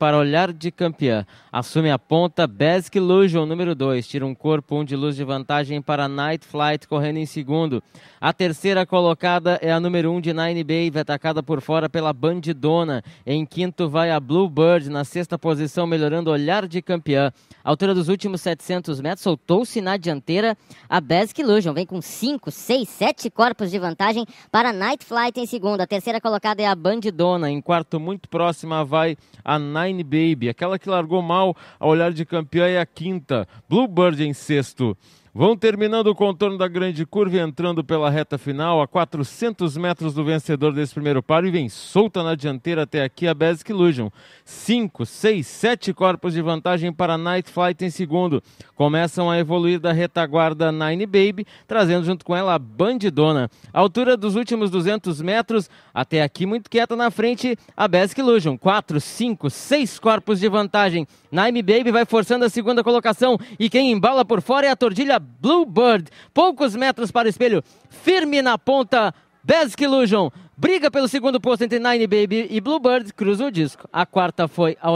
para olhar de campeã. Assume a ponta Basic Illusion, número 2. Tira um corpo, um de luz de vantagem para Night Flight, correndo em segundo. A terceira colocada é a número 1 um de Nine Bay atacada por fora pela Bandidona. Em quinto vai a Bluebird, na sexta posição, melhorando olhar de campeã. A altura dos últimos 700 metros, soltou-se na dianteira a Basic Illusion. Vem com 5, 6, 7 corpos de vantagem para Night Flight em segundo. A terceira colocada é a Bandidona. Em quarto, muito próxima, vai a Nine Fine Baby, aquela que largou mal ao olhar de campeã é a quinta, Bluebird em sexto, Vão terminando o contorno da grande curva e entrando pela reta final a 400 metros do vencedor desse primeiro paro e vem solta na dianteira até aqui a Basic Illusion. 5, 6, 7 corpos de vantagem para Night Flight em segundo. Começam a evoluir da retaguarda Nine Baby, trazendo junto com ela a Bandidona. A altura dos últimos 200 metros, até aqui muito quieta na frente a Basic Illusion. 4, 5, 6 corpos de vantagem. Nine Baby vai forçando a segunda colocação e quem embala por fora é a Tordilha Bluebird. Poucos metros para o espelho, firme na ponta, Basic Illusion. Briga pelo segundo posto entre Nine Baby e Bluebird, cruza o disco. A quarta foi a